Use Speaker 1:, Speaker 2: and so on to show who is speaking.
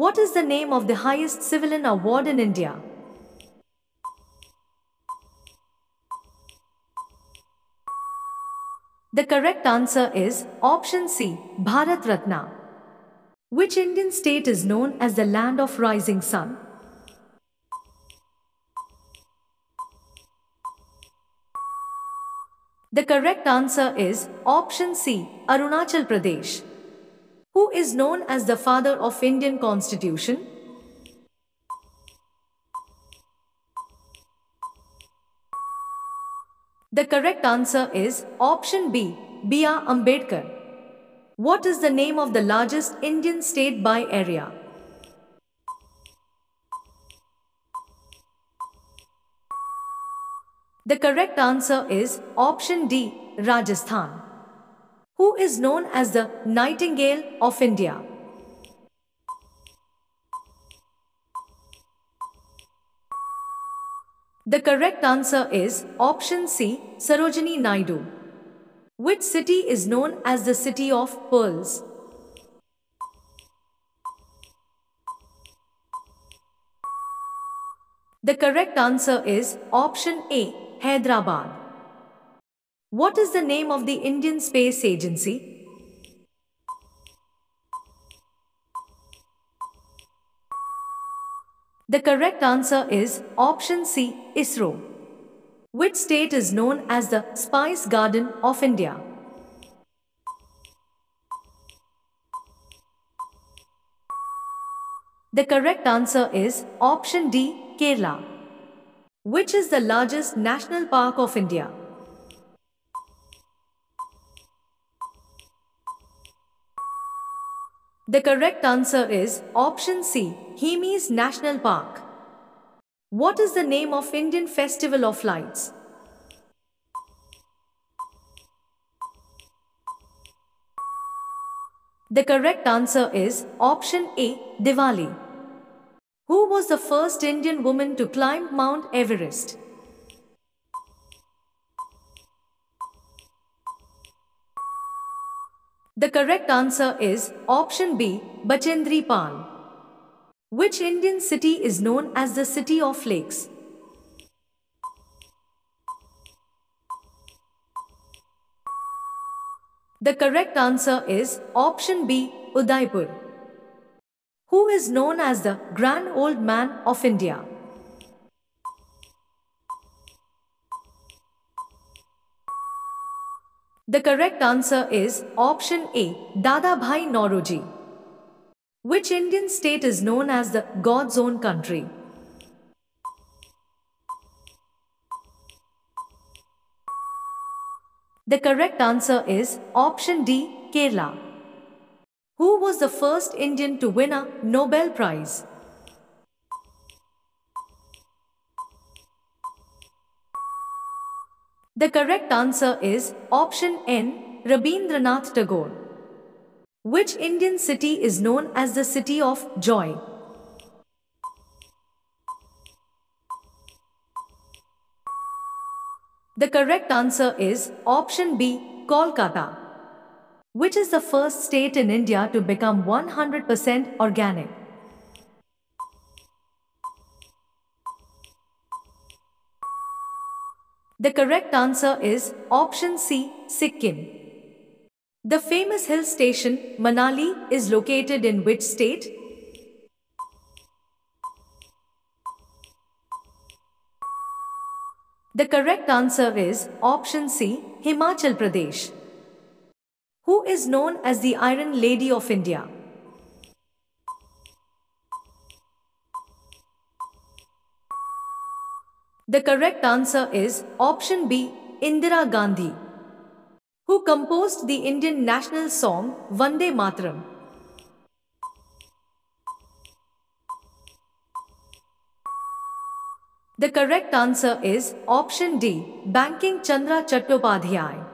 Speaker 1: What is the name of the highest civilian award in India? The correct answer is option C, Bharat Ratna. Which Indian state is known as the land of rising sun? The correct answer is option C, Arunachal Pradesh who is known as the father of Indian constitution. The correct answer is option B, B. R. Ambedkar. What is the name of the largest Indian state by area? The correct answer is option D, Rajasthan who is known as the Nightingale of India. The correct answer is option C, Sarojini Naidu. Which city is known as the City of Pearls? The correct answer is option A, Hyderabad. What is the name of the Indian Space Agency? The correct answer is option C, ISRO. Which state is known as the Spice Garden of India? The correct answer is option D, Kerala. Which is the largest national park of India? The correct answer is option C, Himis National Park. What is the name of Indian Festival of Lights? The correct answer is option A, Diwali. Who was the first Indian woman to climb Mount Everest? The correct answer is option B, Bachendri Pal. Which Indian city is known as the City of Lakes? The correct answer is option B, Udaipur. Who is known as the Grand Old Man of India? The correct answer is option A, Dada Bhai Nauroji. Which Indian state is known as the God's own country? The correct answer is option D, Kerala. Who was the first Indian to win a Nobel Prize? The correct answer is option N, Rabindranath Tagore. Which Indian city is known as the City of Joy? The correct answer is option B, Kolkata. Which is the first state in India to become 100% organic? The correct answer is option C, Sikkim. The famous hill station, Manali, is located in which state? The correct answer is option C, Himachal Pradesh. Who is known as the Iron Lady of India? The correct answer is option B, Indira Gandhi, who composed the Indian national song Vande Mataram. The correct answer is option D, Banking Chandra Chattopadhyay.